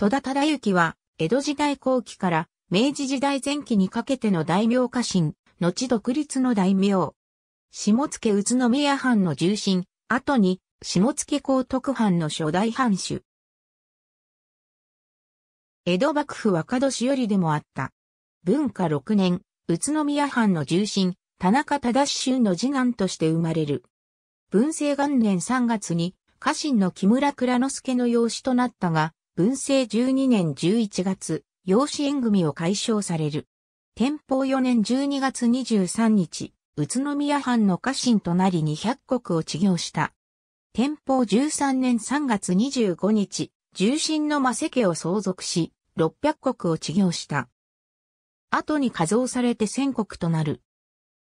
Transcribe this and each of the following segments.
戸田忠之は、江戸時代後期から明治時代前期にかけての大名家臣、後独立の大名。下野宇都宮藩の重臣、後に下野高徳藩の初代藩主。江戸幕府若年寄りでもあった。文化六年、宇都宮藩の重臣、田中忠衆の次男として生まれる。文政元年3月に、家臣の木村倉之助の養子となったが、文政12年11月、養子縁組を解消される。天保4年12月23日、宇都宮藩の家臣となり200国を治業した。天保13年3月25日、重臣の魔世家を相続し、600国を治業した。後に加増されて1000国となる。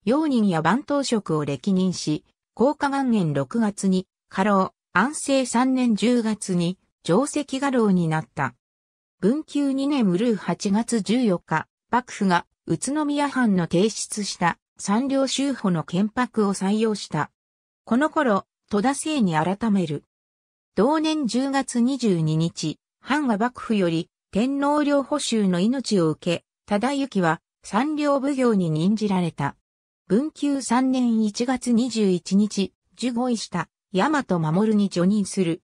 用人や番頭職を歴任し、高下元年6月に、過労、安政3年10月に、定石画廊になった。文久2年無ルー8月14日、幕府が宇都宮藩の提出した三両修法の建白を採用した。この頃、戸田姓に改める。同年10月22日、藩は幕府より天皇領補修の命を受け、忠行は三両奉行に任じられた。文久3年1月21日、受護位した大和守に除任する。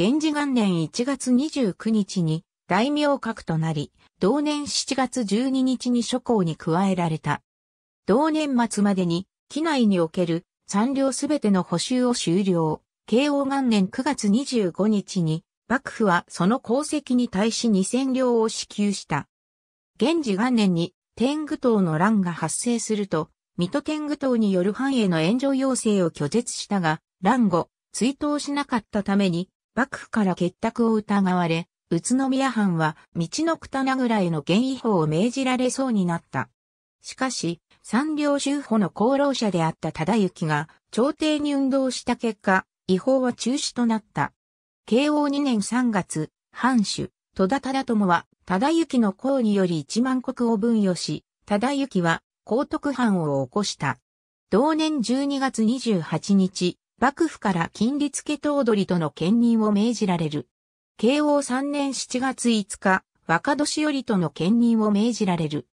源氏元年1月29日に大名格となり、同年7月12日に諸侯に加えられた。同年末までに、機内における三両すべての補修を終了。慶応元年9月25日に、幕府はその功績に対し2000両を支給した。源氏元年に天狗党の乱が発生すると、水戸天狗党による藩への援助要請を拒絶したが、乱後、追悼しなかったために、幕府から結託を疑われ、宇都宮藩は道のくたなぐらへの現意法を命じられそうになった。しかし、三両修法の功労者であった忠行が、朝廷に運動した結果、違法は中止となった。慶応2年3月、藩主、戸田忠友は、忠行の功により一万国を分与し、忠行は、高徳藩を起こした。同年12月28日、幕府から金利付頭取との兼任を命じられる。慶応3年7月5日、若年寄との兼任を命じられる。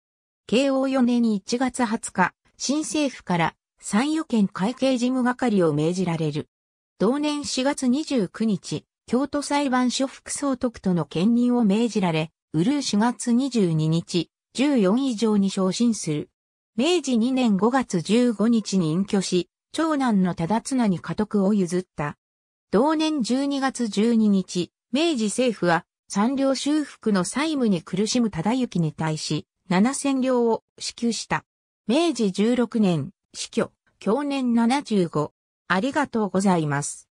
慶応4年1月20日、新政府から参与権会計事務係を命じられる。同年4月29日、京都裁判所副総督との兼任を命じられ、うるう4月22日、14以上に昇進する。明治2年5月15日に隠居し、長男の忠綱に家督を譲った。同年12月12日、明治政府は産業修復の債務に苦しむ忠行に対し、7000両を支給した。明治16年、死去、享年75。ありがとうございます。